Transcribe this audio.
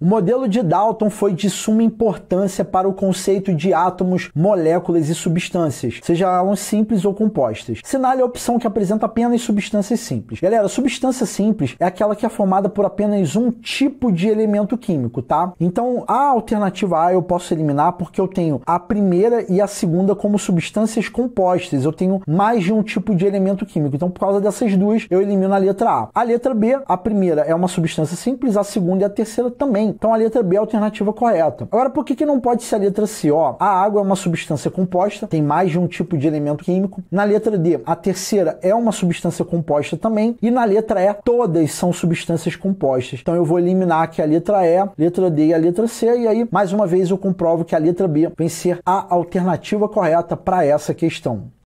O modelo de Dalton foi de suma importância para o conceito de átomos, moléculas e substâncias, seja elas simples ou compostas. Sinale a opção que apresenta apenas substâncias simples. Galera, substância simples é aquela que é formada por apenas um tipo de elemento químico, tá? Então, a alternativa A eu posso eliminar porque eu tenho a primeira e a segunda como substâncias compostas. Eu tenho mais de um tipo de elemento químico. Então, por causa dessas duas, eu elimino a letra A. A letra B, a primeira é uma substância simples, a segunda e a terceira também então a letra B é a alternativa correta. Agora, por que, que não pode ser a letra C? Ó, a água é uma substância composta, tem mais de um tipo de elemento químico. Na letra D, a terceira é uma substância composta também. E na letra E, todas são substâncias compostas. Então eu vou eliminar aqui a letra E, letra D e a letra C. E aí, mais uma vez, eu comprovo que a letra B vem ser a alternativa correta para essa questão.